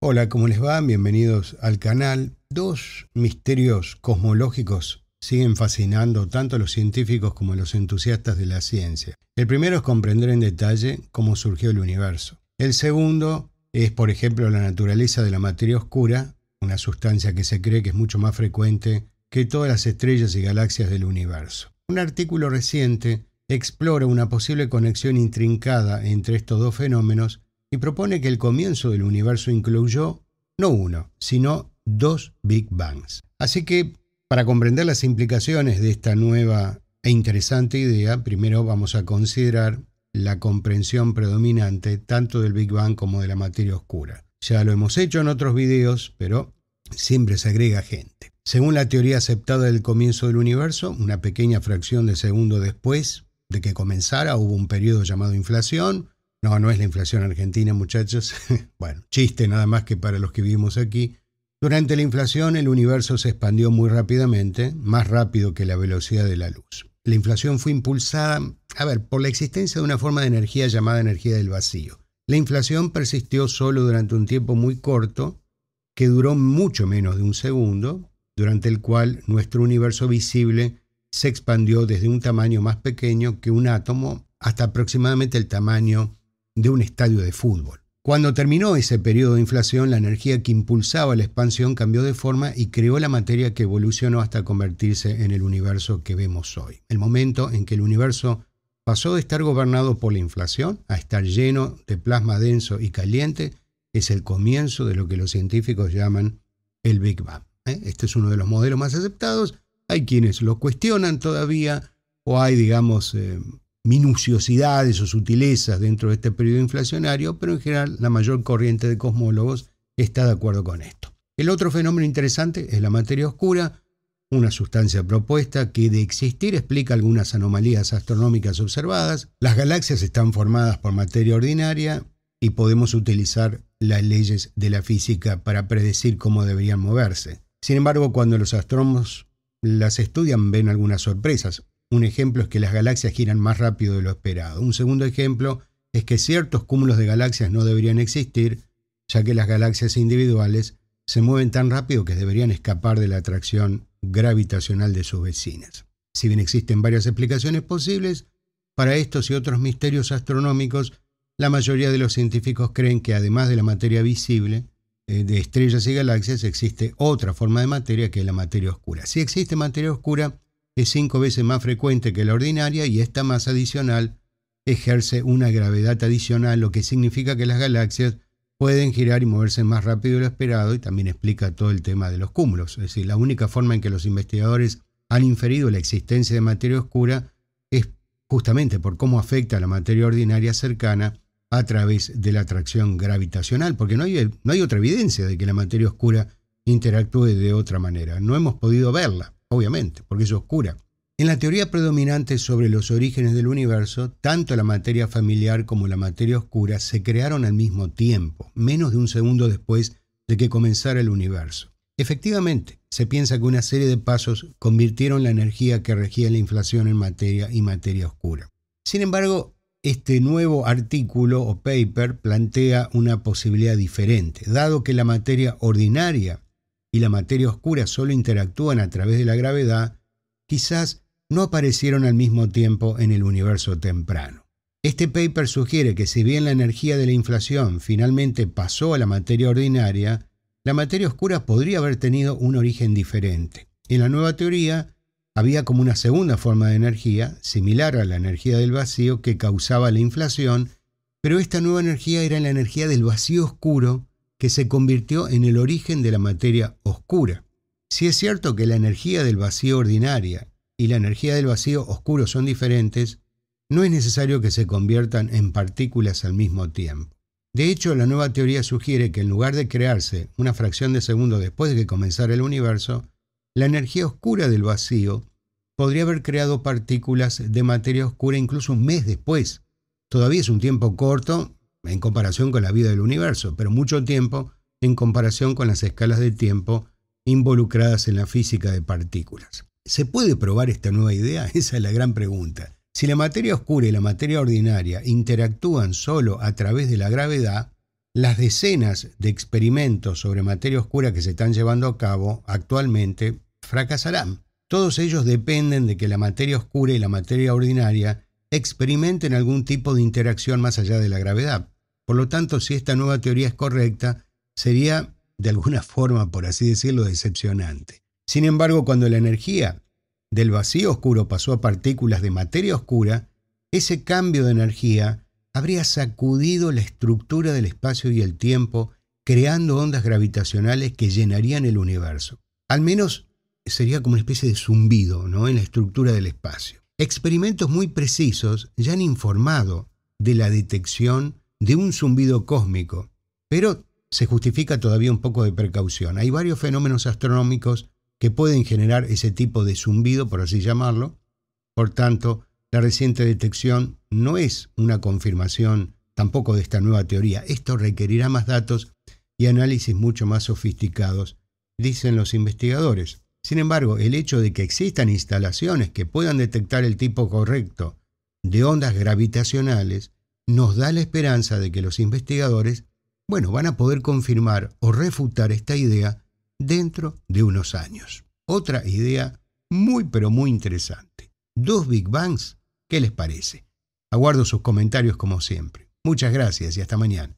Hola, ¿cómo les va? Bienvenidos al canal. Dos misterios cosmológicos siguen fascinando tanto a los científicos como a los entusiastas de la ciencia. El primero es comprender en detalle cómo surgió el universo. El segundo es, por ejemplo, la naturaleza de la materia oscura, una sustancia que se cree que es mucho más frecuente que todas las estrellas y galaxias del universo. Un artículo reciente explora una posible conexión intrincada entre estos dos fenómenos y propone que el comienzo del universo incluyó no uno, sino dos Big Bangs. Así que, para comprender las implicaciones de esta nueva e interesante idea, primero vamos a considerar la comprensión predominante tanto del Big Bang como de la materia oscura. Ya lo hemos hecho en otros videos, pero siempre se agrega gente. Según la teoría aceptada del comienzo del universo, una pequeña fracción de segundo después de que comenzara hubo un periodo llamado inflación, no, no es la inflación argentina, muchachos. bueno, chiste nada más que para los que vivimos aquí. Durante la inflación el universo se expandió muy rápidamente, más rápido que la velocidad de la luz. La inflación fue impulsada, a ver, por la existencia de una forma de energía llamada energía del vacío. La inflación persistió solo durante un tiempo muy corto, que duró mucho menos de un segundo, durante el cual nuestro universo visible se expandió desde un tamaño más pequeño que un átomo hasta aproximadamente el tamaño de un estadio de fútbol. Cuando terminó ese periodo de inflación, la energía que impulsaba la expansión cambió de forma y creó la materia que evolucionó hasta convertirse en el universo que vemos hoy. El momento en que el universo pasó de estar gobernado por la inflación a estar lleno de plasma denso y caliente es el comienzo de lo que los científicos llaman el Big Bang. ¿eh? Este es uno de los modelos más aceptados. Hay quienes lo cuestionan todavía o hay, digamos, eh, minuciosidades o sutilezas dentro de este periodo inflacionario, pero en general la mayor corriente de cosmólogos está de acuerdo con esto. El otro fenómeno interesante es la materia oscura, una sustancia propuesta que de existir explica algunas anomalías astronómicas observadas. Las galaxias están formadas por materia ordinaria y podemos utilizar las leyes de la física para predecir cómo deberían moverse. Sin embargo, cuando los astrónomos las estudian ven algunas sorpresas. Un ejemplo es que las galaxias giran más rápido de lo esperado. Un segundo ejemplo es que ciertos cúmulos de galaxias no deberían existir, ya que las galaxias individuales se mueven tan rápido que deberían escapar de la atracción gravitacional de sus vecinas. Si bien existen varias explicaciones posibles, para estos y otros misterios astronómicos, la mayoría de los científicos creen que además de la materia visible, eh, de estrellas y galaxias, existe otra forma de materia que es la materia oscura. Si existe materia oscura, es cinco veces más frecuente que la ordinaria y esta masa adicional ejerce una gravedad adicional, lo que significa que las galaxias pueden girar y moverse más rápido de lo esperado y también explica todo el tema de los cúmulos. Es decir, la única forma en que los investigadores han inferido la existencia de materia oscura es justamente por cómo afecta a la materia ordinaria cercana a través de la atracción gravitacional, porque no hay, no hay otra evidencia de que la materia oscura interactúe de otra manera. No hemos podido verla obviamente, porque es oscura. En la teoría predominante sobre los orígenes del universo, tanto la materia familiar como la materia oscura se crearon al mismo tiempo, menos de un segundo después de que comenzara el universo. Efectivamente, se piensa que una serie de pasos convirtieron la energía que regía la inflación en materia y materia oscura. Sin embargo, este nuevo artículo o paper plantea una posibilidad diferente, dado que la materia ordinaria y la materia oscura solo interactúan a través de la gravedad, quizás no aparecieron al mismo tiempo en el universo temprano. Este paper sugiere que si bien la energía de la inflación finalmente pasó a la materia ordinaria, la materia oscura podría haber tenido un origen diferente. En la nueva teoría, había como una segunda forma de energía, similar a la energía del vacío que causaba la inflación, pero esta nueva energía era la energía del vacío oscuro que se convirtió en el origen de la materia oscura. Si es cierto que la energía del vacío ordinaria y la energía del vacío oscuro son diferentes, no es necesario que se conviertan en partículas al mismo tiempo. De hecho, la nueva teoría sugiere que en lugar de crearse una fracción de segundo después de que comenzara el universo, la energía oscura del vacío podría haber creado partículas de materia oscura incluso un mes después. Todavía es un tiempo corto en comparación con la vida del universo, pero mucho tiempo en comparación con las escalas de tiempo involucradas en la física de partículas. ¿Se puede probar esta nueva idea? Esa es la gran pregunta. Si la materia oscura y la materia ordinaria interactúan solo a través de la gravedad, las decenas de experimentos sobre materia oscura que se están llevando a cabo actualmente fracasarán. Todos ellos dependen de que la materia oscura y la materia ordinaria experimenten algún tipo de interacción más allá de la gravedad. Por lo tanto, si esta nueva teoría es correcta, sería de alguna forma, por así decirlo, decepcionante. Sin embargo, cuando la energía del vacío oscuro pasó a partículas de materia oscura, ese cambio de energía habría sacudido la estructura del espacio y el tiempo, creando ondas gravitacionales que llenarían el universo. Al menos sería como una especie de zumbido ¿no? en la estructura del espacio. Experimentos muy precisos ya han informado de la detección de un zumbido cósmico, pero se justifica todavía un poco de precaución. Hay varios fenómenos astronómicos que pueden generar ese tipo de zumbido, por así llamarlo. Por tanto, la reciente detección no es una confirmación tampoco de esta nueva teoría. Esto requerirá más datos y análisis mucho más sofisticados, dicen los investigadores. Sin embargo, el hecho de que existan instalaciones que puedan detectar el tipo correcto de ondas gravitacionales nos da la esperanza de que los investigadores, bueno, van a poder confirmar o refutar esta idea dentro de unos años. Otra idea muy pero muy interesante. Dos Big Bangs, ¿qué les parece? Aguardo sus comentarios como siempre. Muchas gracias y hasta mañana.